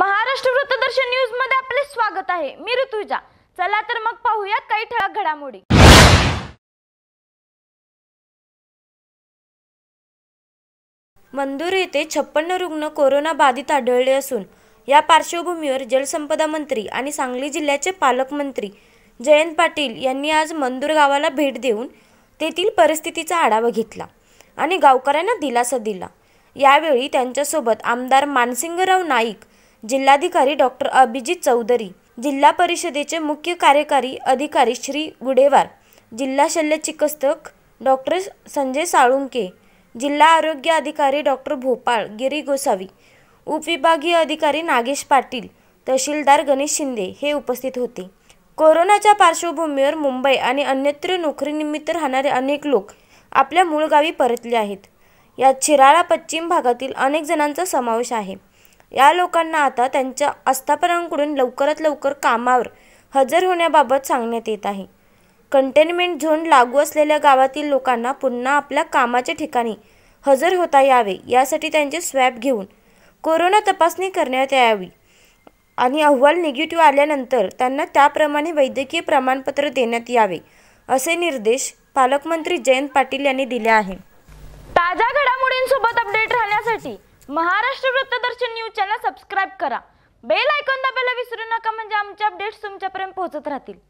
Maharashtra Vruttadarshan news मध्ये आपले स्वागत आहे मी ऋतुजा चला तर मग पाहूया काही ठळक घडामोडी मंदूर येथे छप्पन्न रुग्ण कोरोना बाधित आढळले असून या पार्श्वभूमीवर जलसंपदा मंत्री आणि सांगली जिल्ह्याचे पालकमंत्री जयंत पाटील यांनी आज मंदूर गावाला भेट देऊन तेथील परिस्थितीचा आढावा घेतला आणि गावकऱ्यांना दिलासा दिला यावेळी त्यांच्यासोबत आमदार मानसिंगराव नाईक जिल्हाधिकारी डॉक्टर अभिजित चौधरी जिल्हा परिषदेचे मुख्य कार्यकारी अधिकारी श्री गुडेवार जिल्हा शल्य चिकित्सक डॉक्टर संजय साळुंके जिल्हा आरोग्य अधिकारी डॉक्टर भोपाळ गिरी गोसावी उपविभागीय अधिकारी नागेश पाटील तहसीलदार गणेश शिंदे हे उपस्थित होते कोरोनाच्या पार्श्वभूमीवर मुंबई आणि अन्यत्र नोकरीनिमित्त राहणारे अनेक लोक आपल्या मूळ गावी परतले आहेत यात शिराळा पश्चिम भागातील अनेक जणांचा समावेश आहे या लोकांना आता त्यांच्या आस्थापनांकडून लवकरात लवकर कामावर हजर होण्याबाबत सांगण्यात येत आहे कंटेनमेंट झोन लागू असलेल्या गावातील लोकांना पुन्हा आपल्या कामाच्या ठिकाणी हजर होता यावे यासाठी त्यांचे स्वॅब घेऊन कोरोना तपासणी करण्यात यावी आणि अहवाल निगेटिव्ह आल्यानंतर त्यांना त्याप्रमाणे वैद्यकीय प्रमाणपत्र देण्यात यावे असे निर्देश पालकमंत्री जयंत पाटील यांनी दिले आहे ताजा घडामोडींसोबत Maharashtra Vruttadarshan news channel subscribe करा बेल आयकॉन दाबायला विसरू नका म्हणजे आमच्या अपडेट्स तुमच्यापर्यंत पोहोचत राहतील